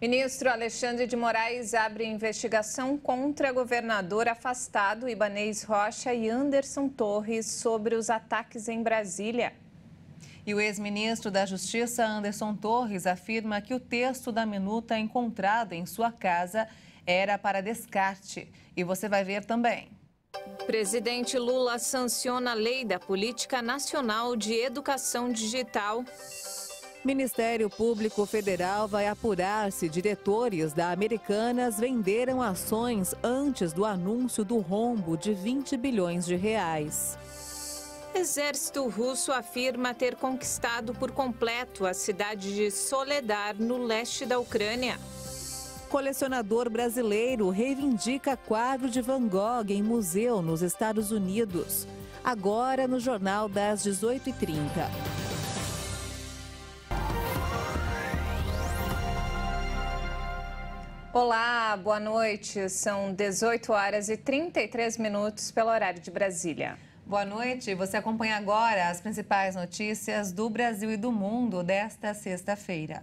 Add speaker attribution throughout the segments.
Speaker 1: Ministro Alexandre de Moraes abre investigação contra governador afastado Ibanês Rocha e Anderson Torres sobre os ataques em Brasília.
Speaker 2: E o ex-ministro da Justiça, Anderson Torres, afirma que o texto da minuta encontrado
Speaker 1: em sua casa era para descarte. E você vai ver também. Presidente Lula sanciona a lei da Política Nacional de Educação Digital.
Speaker 2: Ministério Público Federal vai apurar se diretores da Americanas venderam ações antes do anúncio do rombo de 20 bilhões de reais.
Speaker 1: Exército russo afirma ter conquistado por completo a cidade de Soledar, no leste da Ucrânia.
Speaker 2: Colecionador brasileiro reivindica quadro de Van Gogh em museu nos Estados Unidos. Agora no Jornal das 18h30.
Speaker 1: Olá, boa noite. São 18 horas e 33 minutos pelo horário de Brasília. Boa noite. Você acompanha agora as principais notícias do Brasil e do mundo desta sexta-feira.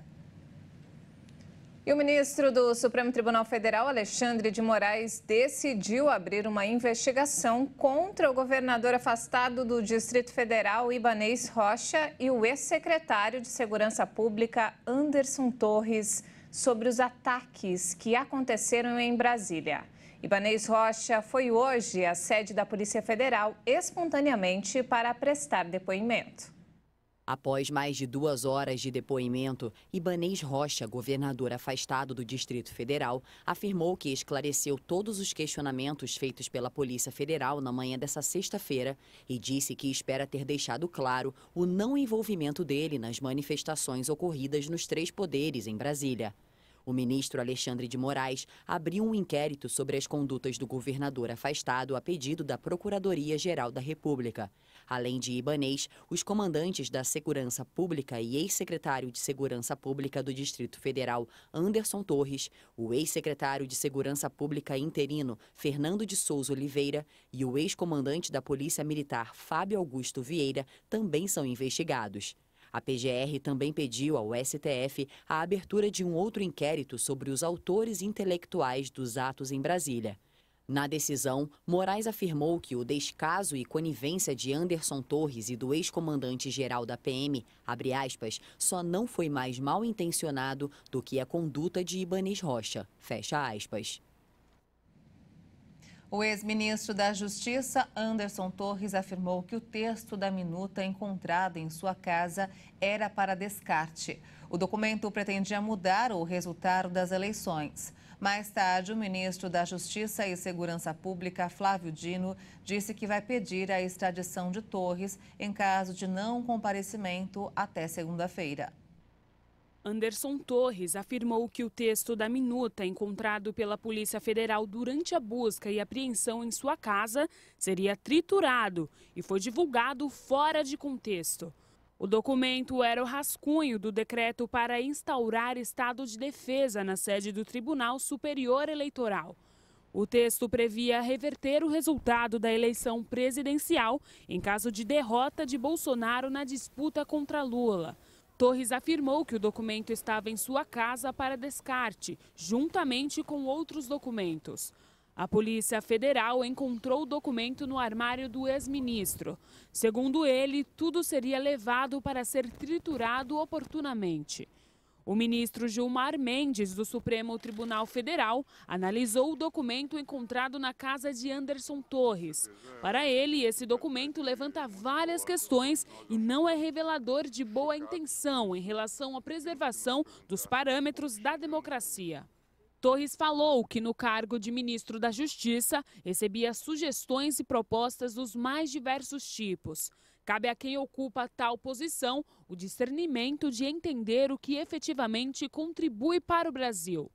Speaker 1: E o ministro do Supremo Tribunal Federal, Alexandre de Moraes, decidiu abrir uma investigação contra o governador afastado do Distrito Federal, Ibanês Rocha, e o ex-secretário de Segurança Pública, Anderson Torres sobre os ataques que aconteceram em Brasília. Ibanez Rocha foi hoje à sede da Polícia Federal espontaneamente para prestar depoimento.
Speaker 3: Após mais de duas horas de depoimento, Ibanês Rocha, governador afastado do Distrito Federal, afirmou que esclareceu todos os questionamentos feitos pela Polícia Federal na manhã dessa sexta-feira e disse que espera ter deixado claro o não envolvimento dele nas manifestações ocorridas nos três poderes em Brasília. O ministro Alexandre de Moraes abriu um inquérito sobre as condutas do governador afastado a pedido da Procuradoria-Geral da República. Além de Ibanês, os comandantes da Segurança Pública e ex-secretário de Segurança Pública do Distrito Federal, Anderson Torres, o ex-secretário de Segurança Pública interino, Fernando de Souza Oliveira, e o ex-comandante da Polícia Militar, Fábio Augusto Vieira, também são investigados. A PGR também pediu ao STF a abertura de um outro inquérito sobre os autores intelectuais dos atos em Brasília. Na decisão, Moraes afirmou que o descaso e conivência de Anderson Torres e do ex-comandante-geral da PM, abre aspas, só não foi mais mal intencionado do que a conduta de Ibanez Rocha, fecha aspas.
Speaker 2: O ex-ministro da Justiça, Anderson Torres, afirmou que o texto da minuta encontrada em sua casa era para descarte. O documento pretendia mudar o resultado das eleições. Mais tarde, o ministro da Justiça e Segurança Pública, Flávio Dino, disse que vai pedir a extradição de Torres em caso de não comparecimento até segunda-feira.
Speaker 4: Anderson Torres afirmou que o texto da minuta encontrado pela Polícia Federal durante a busca e apreensão em sua casa seria triturado e foi divulgado fora de contexto. O documento era o rascunho do decreto para instaurar estado de defesa na sede do Tribunal Superior Eleitoral. O texto previa reverter o resultado da eleição presidencial em caso de derrota de Bolsonaro na disputa contra Lula. Torres afirmou que o documento estava em sua casa para descarte, juntamente com outros documentos. A Polícia Federal encontrou o documento no armário do ex-ministro. Segundo ele, tudo seria levado para ser triturado oportunamente. O ministro Gilmar Mendes, do Supremo Tribunal Federal, analisou o documento encontrado na casa de Anderson Torres. Para ele, esse documento levanta várias questões e não é revelador de boa intenção em relação à preservação dos parâmetros da democracia. Torres falou que, no cargo de ministro da Justiça, recebia sugestões e propostas dos mais diversos tipos. Cabe a quem ocupa tal posição o discernimento de entender o que efetivamente contribui para o Brasil.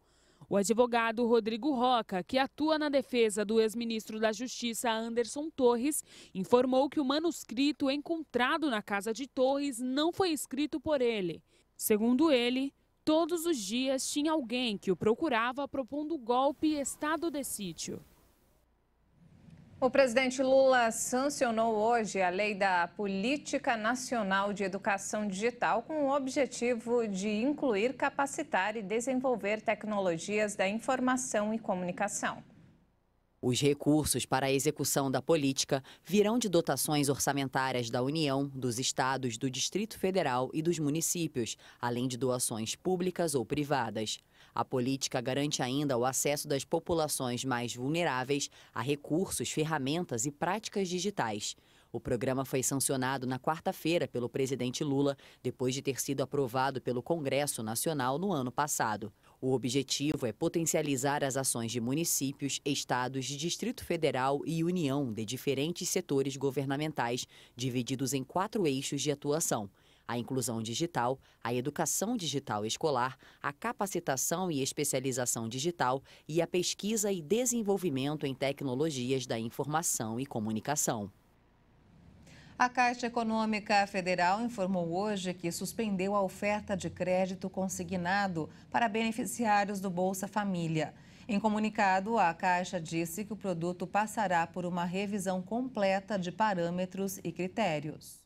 Speaker 4: O advogado Rodrigo Roca, que atua na defesa do ex-ministro da Justiça Anderson Torres, informou que o manuscrito encontrado na casa de Torres não foi escrito por ele. Segundo ele, todos os dias tinha alguém que o procurava propondo golpe e estado de sítio. O presidente
Speaker 1: Lula sancionou hoje a lei da Política Nacional de Educação Digital com o objetivo de incluir, capacitar e desenvolver tecnologias da informação e comunicação.
Speaker 3: Os recursos para a execução da política virão de dotações orçamentárias da União, dos estados, do Distrito Federal e dos municípios, além de doações públicas ou privadas. A política garante ainda o acesso das populações mais vulneráveis a recursos, ferramentas e práticas digitais. O programa foi sancionado na quarta-feira pelo presidente Lula, depois de ter sido aprovado pelo Congresso Nacional no ano passado. O objetivo é potencializar as ações de municípios, estados, Distrito Federal e União de diferentes setores governamentais, divididos em quatro eixos de atuação a inclusão digital, a educação digital escolar, a capacitação e especialização digital e a pesquisa e desenvolvimento em tecnologias da informação e comunicação.
Speaker 2: A Caixa Econômica Federal informou hoje que suspendeu a oferta de crédito consignado para beneficiários do Bolsa Família. Em comunicado, a Caixa disse que o produto passará por uma revisão completa de parâmetros e critérios.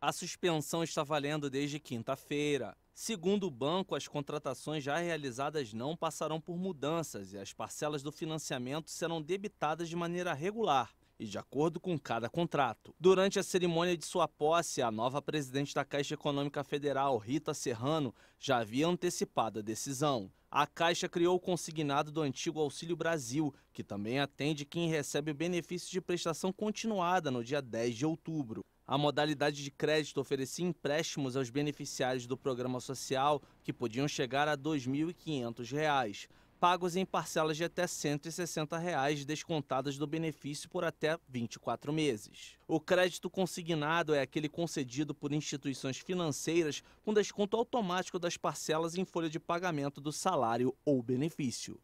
Speaker 5: A suspensão está valendo desde quinta-feira. Segundo o banco, as contratações já realizadas não passarão por mudanças e as parcelas do financiamento serão debitadas de maneira regular e de acordo com cada contrato. Durante a cerimônia de sua posse, a nova presidente da Caixa Econômica Federal, Rita Serrano, já havia antecipado a decisão. A Caixa criou o consignado do antigo Auxílio Brasil, que também atende quem recebe o benefício de prestação continuada no dia 10 de outubro. A modalidade de crédito oferecia empréstimos aos beneficiários do programa social que podiam chegar a R$ 2.500, pagos em parcelas de até R$ 160, reais, descontadas do benefício por até 24 meses. O crédito consignado é aquele concedido por instituições financeiras com desconto automático das parcelas em folha de pagamento do salário ou benefício.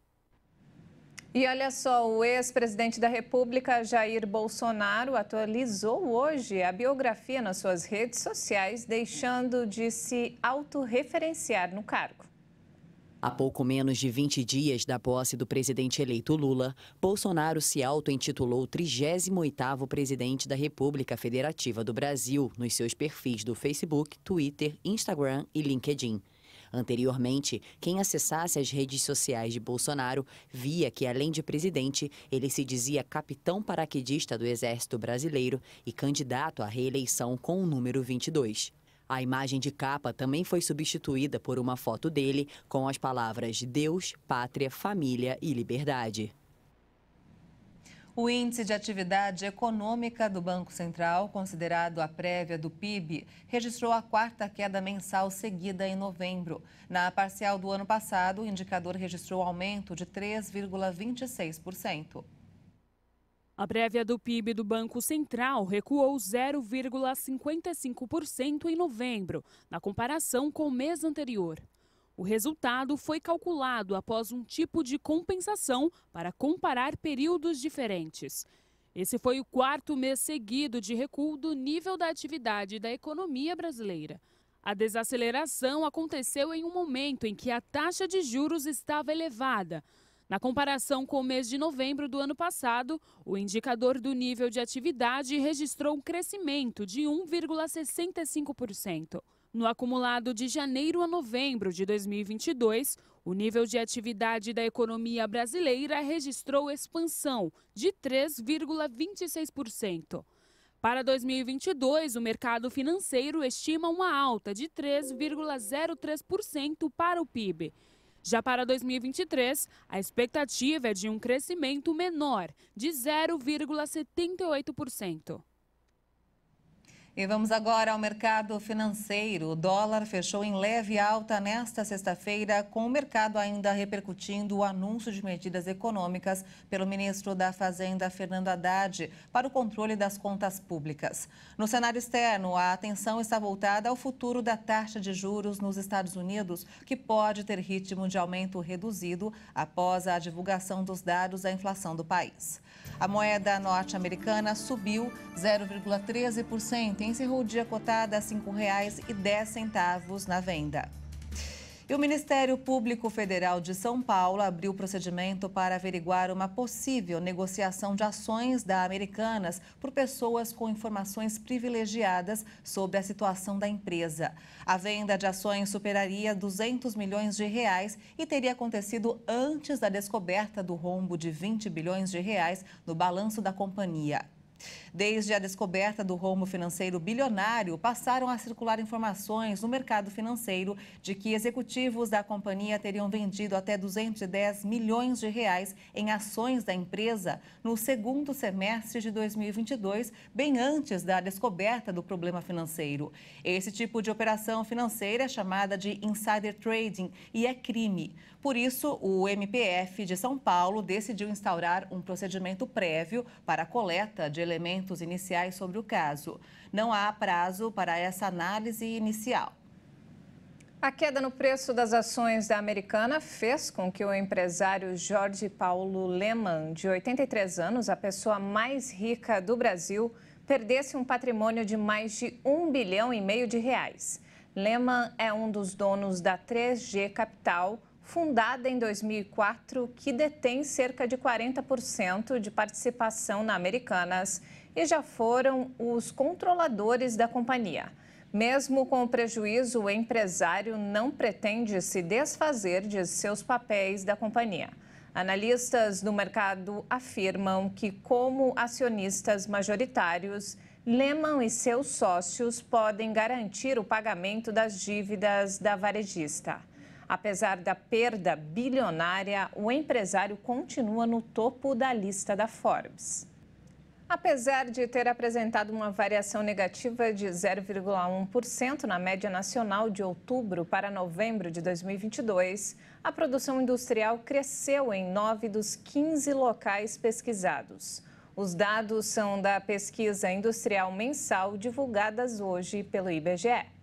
Speaker 1: E olha só, o ex-presidente da República, Jair Bolsonaro, atualizou hoje a biografia nas suas redes sociais, deixando de se autorreferenciar no cargo.
Speaker 3: Há pouco menos de 20 dias da posse do presidente eleito Lula, Bolsonaro se auto-intitulou 38º presidente da República Federativa do Brasil nos seus perfis do Facebook, Twitter, Instagram e LinkedIn. Anteriormente, quem acessasse as redes sociais de Bolsonaro via que, além de presidente, ele se dizia capitão paraquedista do Exército Brasileiro e candidato à reeleição com o número 22. A imagem de capa também foi substituída por uma foto dele com as palavras Deus, Pátria, Família e Liberdade.
Speaker 2: O índice de atividade econômica do Banco Central, considerado a prévia do PIB, registrou a quarta queda mensal seguida em novembro. Na parcial do ano passado, o indicador registrou aumento de 3,26%.
Speaker 4: A prévia do PIB do Banco Central recuou 0,55% em novembro, na comparação com o mês anterior. O resultado foi calculado após um tipo de compensação para comparar períodos diferentes. Esse foi o quarto mês seguido de recuo do nível da atividade da economia brasileira. A desaceleração aconteceu em um momento em que a taxa de juros estava elevada. Na comparação com o mês de novembro do ano passado, o indicador do nível de atividade registrou um crescimento de 1,65%. No acumulado de janeiro a novembro de 2022, o nível de atividade da economia brasileira registrou expansão de 3,26%. Para 2022, o mercado financeiro estima uma alta de 3,03% para o PIB. Já para 2023, a expectativa é de um crescimento menor, de 0,78%. E vamos agora ao mercado financeiro.
Speaker 2: O dólar fechou em leve alta nesta sexta-feira, com o mercado ainda repercutindo o anúncio de medidas econômicas pelo ministro da Fazenda, Fernando Haddad, para o controle das contas públicas. No cenário externo, a atenção está voltada ao futuro da taxa de juros nos Estados Unidos, que pode ter ritmo de aumento reduzido após a divulgação dos dados da inflação do país. A moeda norte-americana subiu 0,13% encerrou o dia cotada a R$ 5,10 na venda. E o Ministério Público Federal de São Paulo abriu procedimento para averiguar uma possível negociação de ações da Americanas por pessoas com informações privilegiadas sobre a situação da empresa. A venda de ações superaria 200 milhões de reais e teria acontecido antes da descoberta do rombo de 20 bilhões de reais no balanço da companhia. Desde a descoberta do rombo financeiro bilionário, passaram a circular informações no mercado financeiro de que executivos da companhia teriam vendido até 210 milhões de reais em ações da empresa no segundo semestre de 2022, bem antes da descoberta do problema financeiro. Esse tipo de operação financeira é chamada de insider trading e é crime. Por isso, o MPF de São Paulo decidiu instaurar um procedimento prévio para a coleta de elementos iniciais sobre o caso. Não há prazo para essa análise inicial.
Speaker 1: A queda no preço das ações da Americana fez com que o empresário Jorge Paulo Lehmann, de 83 anos, a pessoa mais rica do Brasil, perdesse um patrimônio de mais de um bilhão e meio de reais. Lehmann é um dos donos da 3G Capital, fundada em 2004, que detém cerca de 40% de participação na Americanas e já foram os controladores da companhia. Mesmo com o prejuízo, o empresário não pretende se desfazer de seus papéis da companhia. Analistas do mercado afirmam que, como acionistas majoritários, Lehman e seus sócios podem garantir o pagamento das dívidas da varejista. Apesar da perda bilionária, o empresário continua no topo da lista da Forbes. Apesar de ter apresentado uma variação negativa de 0,1% na média nacional de outubro para novembro de 2022, a produção industrial cresceu em nove dos 15 locais pesquisados. Os dados são da pesquisa industrial mensal divulgadas hoje pelo IBGE.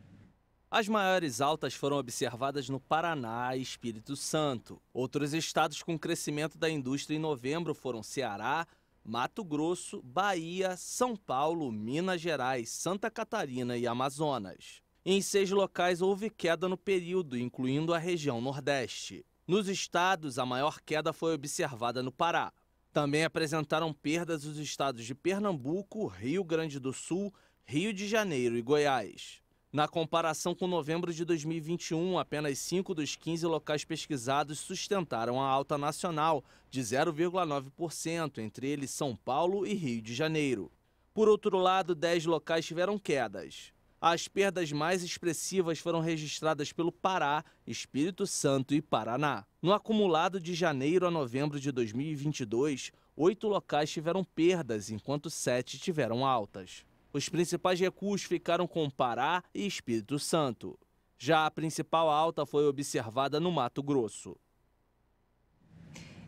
Speaker 5: As maiores altas foram observadas no Paraná e Espírito Santo. Outros estados com crescimento da indústria em novembro foram Ceará, Mato Grosso, Bahia, São Paulo, Minas Gerais, Santa Catarina e Amazonas. Em seis locais houve queda no período, incluindo a região Nordeste. Nos estados, a maior queda foi observada no Pará. Também apresentaram perdas os estados de Pernambuco, Rio Grande do Sul, Rio de Janeiro e Goiás. Na comparação com novembro de 2021, apenas 5 dos 15 locais pesquisados sustentaram a alta nacional, de 0,9%, entre eles São Paulo e Rio de Janeiro. Por outro lado, 10 locais tiveram quedas. As perdas mais expressivas foram registradas pelo Pará, Espírito Santo e Paraná. No acumulado de janeiro a novembro de 2022, oito locais tiveram perdas, enquanto sete tiveram altas. Os principais recuos ficaram com Pará e Espírito Santo. Já a principal alta foi observada no Mato Grosso.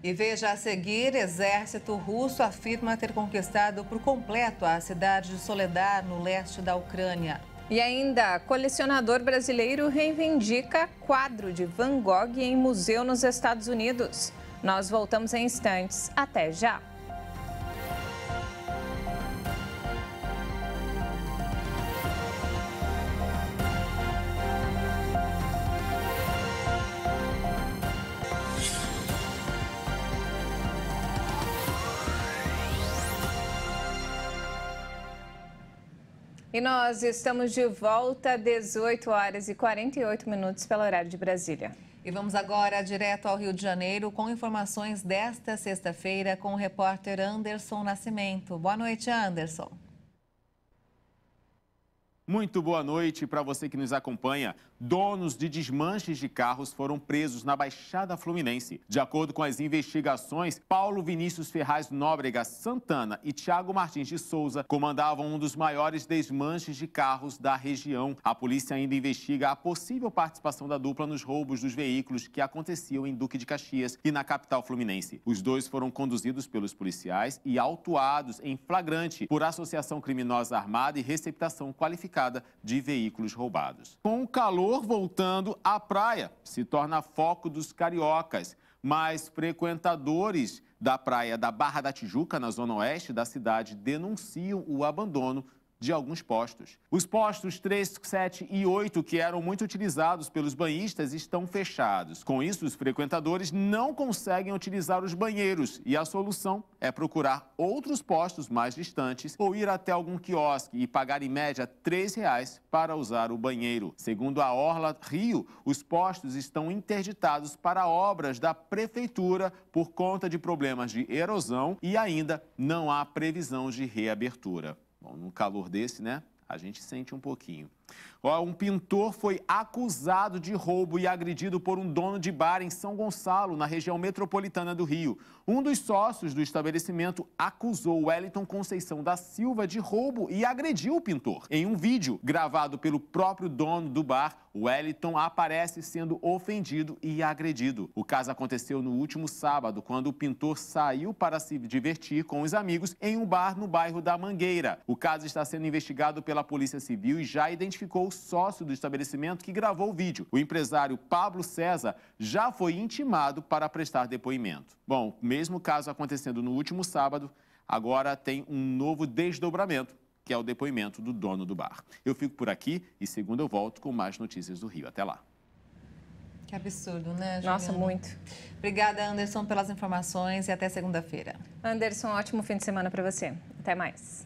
Speaker 2: E veja a seguir, exército russo afirma ter conquistado por completo a cidade de Soledar, no leste da Ucrânia.
Speaker 1: E ainda, colecionador brasileiro reivindica quadro de Van Gogh em museu nos Estados Unidos. Nós voltamos em instantes. Até já! E nós estamos de volta às 18 horas e 48 minutos pelo horário de Brasília. E vamos agora direto ao Rio de Janeiro com
Speaker 2: informações desta sexta-feira com o repórter Anderson Nascimento. Boa noite, Anderson.
Speaker 6: Muito boa noite para você que nos acompanha. Donos de desmanches de carros foram presos na Baixada Fluminense. De acordo com as investigações, Paulo Vinícius Ferraz Nóbrega Santana e Tiago Martins de Souza comandavam um dos maiores desmanches de carros da região. A polícia ainda investiga a possível participação da dupla nos roubos dos veículos que aconteciam em Duque de Caxias e na capital fluminense. Os dois foram conduzidos pelos policiais e autuados em flagrante por associação criminosa armada e receptação qualificada de veículos roubados. Com o calor voltando, a praia se torna foco dos cariocas, mas frequentadores da praia da Barra da Tijuca, na zona oeste da cidade, denunciam o abandono de alguns postos. Os postos 3, 7 e 8, que eram muito utilizados pelos banhistas, estão fechados. Com isso, os frequentadores não conseguem utilizar os banheiros e a solução é procurar outros postos mais distantes ou ir até algum quiosque e pagar em média R$ reais para usar o banheiro. Segundo a Orla Rio, os postos estão interditados para obras da prefeitura por conta de problemas de erosão e ainda não há previsão de reabertura. Bom, num calor desse, né? A gente sente um pouquinho. Um pintor foi acusado de roubo e agredido por um dono de bar em São Gonçalo, na região metropolitana do Rio. Um dos sócios do estabelecimento acusou Wellington Conceição da Silva de roubo e agrediu o pintor. Em um vídeo gravado pelo próprio dono do bar, Wellington aparece sendo ofendido e agredido. O caso aconteceu no último sábado, quando o pintor saiu para se divertir com os amigos em um bar no bairro da Mangueira. O caso está sendo investigado pela Polícia Civil e já identificado identificou o sócio do estabelecimento que gravou o vídeo. O empresário Pablo César já foi intimado para prestar depoimento. Bom, mesmo caso acontecendo no último sábado, agora tem um novo desdobramento, que é o depoimento do dono do bar. Eu fico por aqui e segunda eu volto com mais notícias do Rio. Até lá.
Speaker 1: Que absurdo, né, Juliana? Nossa, muito. Obrigada, Anderson, pelas informações e até segunda-feira. Anderson, um ótimo fim de semana para você. Até mais.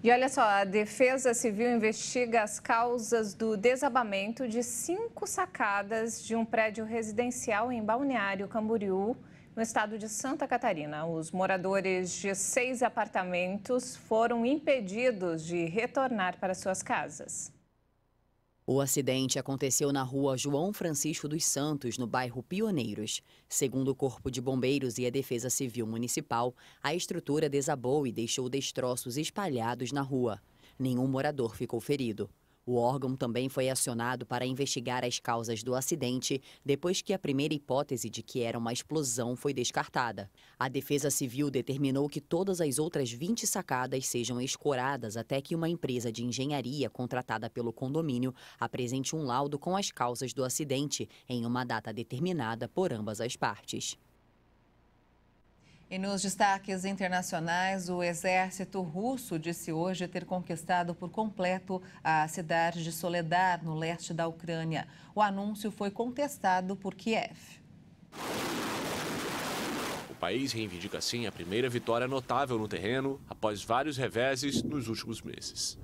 Speaker 1: E olha só, a Defesa Civil investiga as causas do desabamento de cinco sacadas de um prédio residencial em Balneário Camboriú, no estado de Santa Catarina. Os moradores de seis apartamentos foram impedidos de retornar para suas casas.
Speaker 3: O acidente aconteceu na rua João Francisco dos Santos, no bairro Pioneiros. Segundo o Corpo de Bombeiros e a Defesa Civil Municipal, a estrutura desabou e deixou destroços espalhados na rua. Nenhum morador ficou ferido. O órgão também foi acionado para investigar as causas do acidente depois que a primeira hipótese de que era uma explosão foi descartada. A Defesa Civil determinou que todas as outras 20 sacadas sejam escoradas até que uma empresa de engenharia contratada pelo condomínio apresente um laudo com as causas do acidente em uma data determinada por ambas as partes.
Speaker 2: E nos destaques internacionais, o exército russo disse hoje ter conquistado por completo a cidade de Soledar, no leste da Ucrânia. O anúncio foi contestado por Kiev.
Speaker 7: O país reivindica assim a primeira vitória notável no terreno após vários reveses nos últimos meses.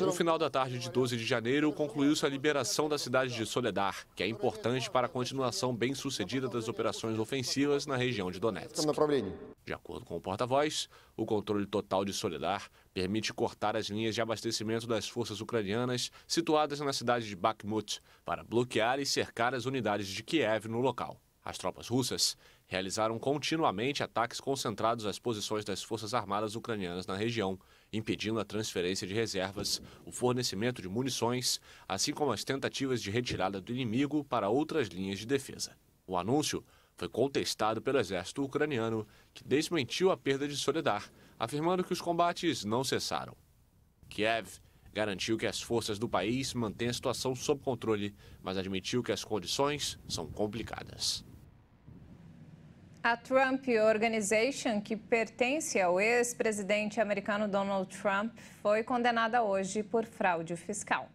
Speaker 7: No final da tarde de 12 de janeiro, concluiu-se a liberação da cidade de Soledar, que é importante para a continuação bem-sucedida das operações ofensivas na região de Donetsk. De acordo com o porta-voz, o controle total de Soledar permite cortar as linhas de abastecimento das forças ucranianas situadas na cidade de Bakhmut para bloquear e cercar as unidades de Kiev no local. As tropas russas realizaram continuamente ataques concentrados às posições das forças armadas ucranianas na região, impedindo a transferência de reservas, o fornecimento de munições, assim como as tentativas de retirada do inimigo para outras linhas de defesa. O anúncio foi contestado pelo exército ucraniano, que desmentiu a perda de Soledar, afirmando que os combates não cessaram. Kiev garantiu que as forças do país mantêm a situação sob controle, mas admitiu que as condições são complicadas.
Speaker 1: A Trump Organization, que pertence ao ex-presidente americano Donald Trump, foi condenada hoje por fraude fiscal.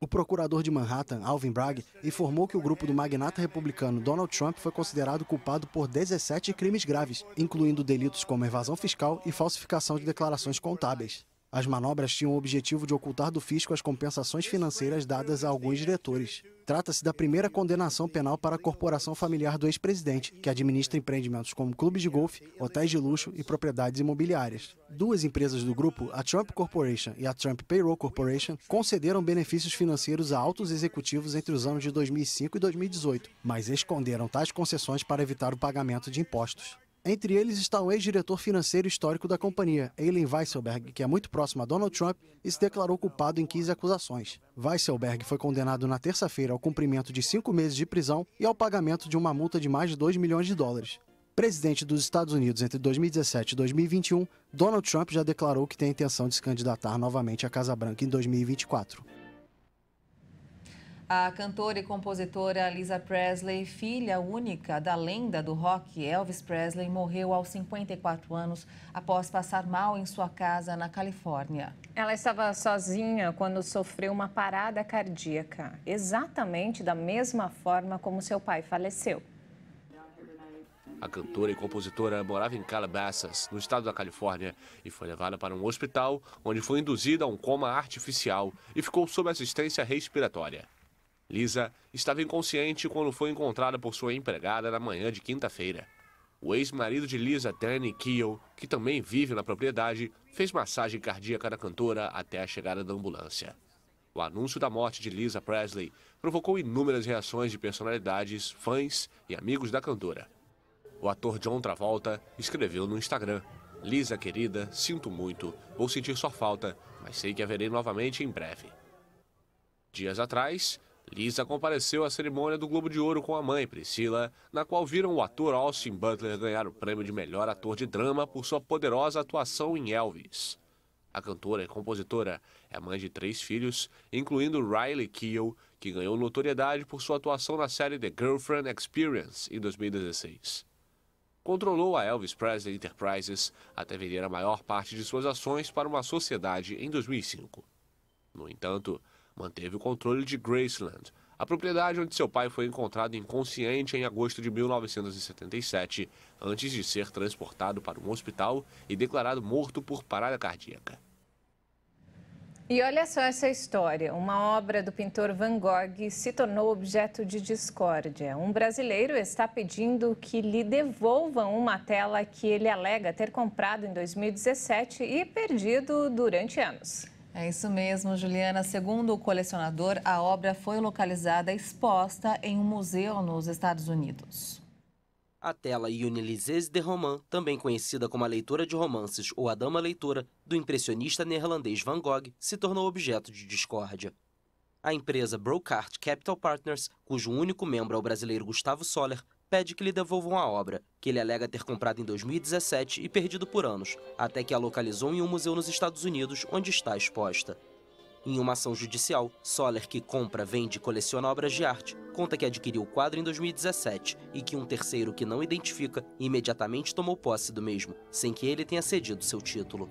Speaker 8: O procurador de Manhattan, Alvin Bragg, informou que o grupo do magnata republicano Donald Trump foi considerado culpado por 17 crimes graves, incluindo delitos como evasão fiscal e falsificação de declarações contábeis. As manobras tinham o objetivo de ocultar do fisco as compensações financeiras dadas a alguns diretores. Trata-se da primeira condenação penal para a corporação familiar do ex-presidente, que administra empreendimentos como clubes de golfe, hotéis de luxo e propriedades imobiliárias. Duas empresas do grupo, a Trump Corporation e a Trump Payroll Corporation, concederam benefícios financeiros a altos executivos entre os anos de 2005 e 2018, mas esconderam tais concessões para evitar o pagamento de impostos. Entre eles está o ex-diretor financeiro histórico da companhia, Eileen Weisselberg, que é muito próximo a Donald Trump e se declarou culpado em 15 acusações. Weisselberg foi condenado na terça-feira ao cumprimento de cinco meses de prisão e ao pagamento de uma multa de mais de 2 milhões de dólares. Presidente dos Estados Unidos entre 2017 e 2021, Donald Trump já declarou que tem a intenção de se candidatar novamente à Casa Branca em 2024.
Speaker 2: A cantora e compositora Lisa Presley, filha única da lenda do rock Elvis Presley, morreu aos 54 anos após passar mal em sua casa na
Speaker 1: Califórnia. Ela estava sozinha quando sofreu uma parada cardíaca, exatamente da mesma forma como seu pai faleceu.
Speaker 7: A cantora e compositora morava em Calabasas, no estado da Califórnia, e foi levada para um hospital onde foi induzida a um coma artificial e ficou sob assistência respiratória. Lisa estava inconsciente quando foi encontrada por sua empregada na manhã de quinta-feira. O ex-marido de Lisa, Danny Keel, que também vive na propriedade, fez massagem cardíaca da cantora até a chegada da ambulância. O anúncio da morte de Lisa Presley provocou inúmeras reações de personalidades, fãs e amigos da cantora. O ator John Travolta escreveu no Instagram: Lisa querida, sinto muito, vou sentir sua falta, mas sei que a verei novamente em breve. Dias atrás, Lisa compareceu à cerimônia do Globo de Ouro com a mãe, Priscila, na qual viram o ator Austin Butler ganhar o prêmio de melhor ator de drama por sua poderosa atuação em Elvis. A cantora e compositora é mãe de três filhos, incluindo Riley Keough, que ganhou notoriedade por sua atuação na série The Girlfriend Experience em 2016. Controlou a Elvis Presley Enterprises até vender a maior parte de suas ações para uma sociedade em 2005. No entanto, manteve o controle de Graceland, a propriedade onde seu pai foi encontrado inconsciente em agosto de 1977, antes de ser transportado para um hospital e declarado morto por parada cardíaca.
Speaker 1: E olha só essa história. Uma obra do pintor Van Gogh se tornou objeto de discórdia. Um brasileiro está pedindo que lhe devolvam uma tela que ele alega ter comprado em 2017 e perdido durante anos. É isso mesmo, Juliana. Segundo o colecionador, a obra foi
Speaker 2: localizada exposta em um museu nos Estados Unidos.
Speaker 9: A tela Une de Roman, também conhecida como a leitora de romances ou a dama leitora, do impressionista neerlandês Van Gogh, se tornou objeto de discórdia. A empresa Brocart Capital Partners, cujo único membro é o brasileiro Gustavo Soller, pede que lhe devolvam a obra, que ele alega ter comprado em 2017 e perdido por anos, até que a localizou em um museu nos Estados Unidos, onde está exposta. Em uma ação judicial, Soller, que compra, vende e coleciona obras de arte, conta que adquiriu o quadro em 2017 e que um terceiro que não identifica imediatamente tomou posse do mesmo, sem que ele tenha cedido seu título.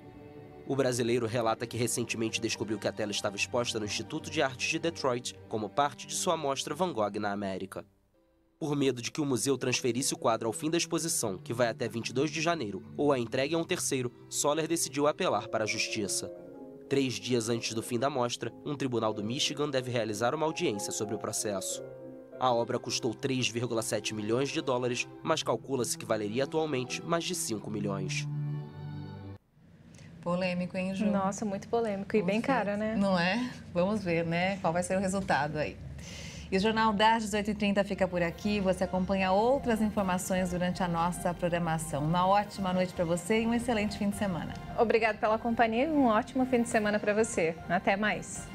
Speaker 9: O brasileiro relata que recentemente descobriu que a tela estava exposta no Instituto de Artes de Detroit como parte de sua mostra Van Gogh na América. Por medo de que o museu transferisse o quadro ao fim da exposição, que vai até 22 de janeiro, ou a entregue a um terceiro, Soller decidiu apelar para a justiça. Três dias antes do fim da mostra, um tribunal do Michigan deve realizar uma audiência sobre o processo. A obra custou 3,7 milhões de dólares, mas calcula-se que valeria atualmente mais de 5 milhões.
Speaker 2: Polêmico, hein, Ju? Nossa, muito polêmico e Vamos bem ver. cara, né? Não é? Vamos ver, né? Qual vai ser o resultado aí. E o Jornal das 18h30 fica por aqui. Você acompanha outras informações durante a nossa programação. Uma ótima noite para você e um excelente fim de semana. Obrigado pela companhia e um
Speaker 1: ótimo fim de semana para você. Até mais.